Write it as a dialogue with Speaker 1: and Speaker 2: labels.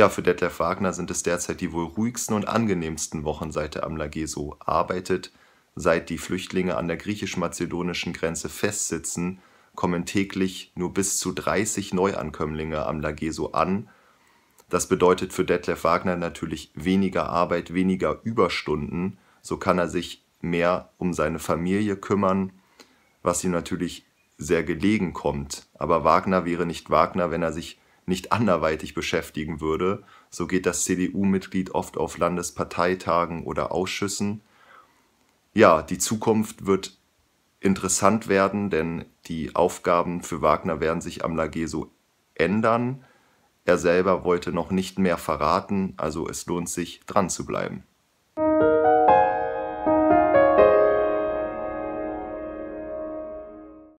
Speaker 1: Ja, für Detlef Wagner sind es derzeit die wohl ruhigsten und angenehmsten Wochen, seit er am Lageso arbeitet. Seit die Flüchtlinge an der griechisch-mazedonischen Grenze festsitzen, kommen täglich nur bis zu 30 Neuankömmlinge am Lageso an. Das bedeutet für Detlef Wagner natürlich weniger Arbeit, weniger Überstunden. So kann er sich mehr um seine Familie kümmern, was ihm natürlich sehr gelegen kommt. Aber Wagner wäre nicht Wagner, wenn er sich nicht anderweitig beschäftigen würde. So geht das CDU-Mitglied oft auf Landesparteitagen oder Ausschüssen. Ja, die Zukunft wird interessant werden, denn die Aufgaben für Wagner werden sich am Lageso ändern. Er selber wollte noch nicht mehr verraten, also es lohnt sich dran zu bleiben.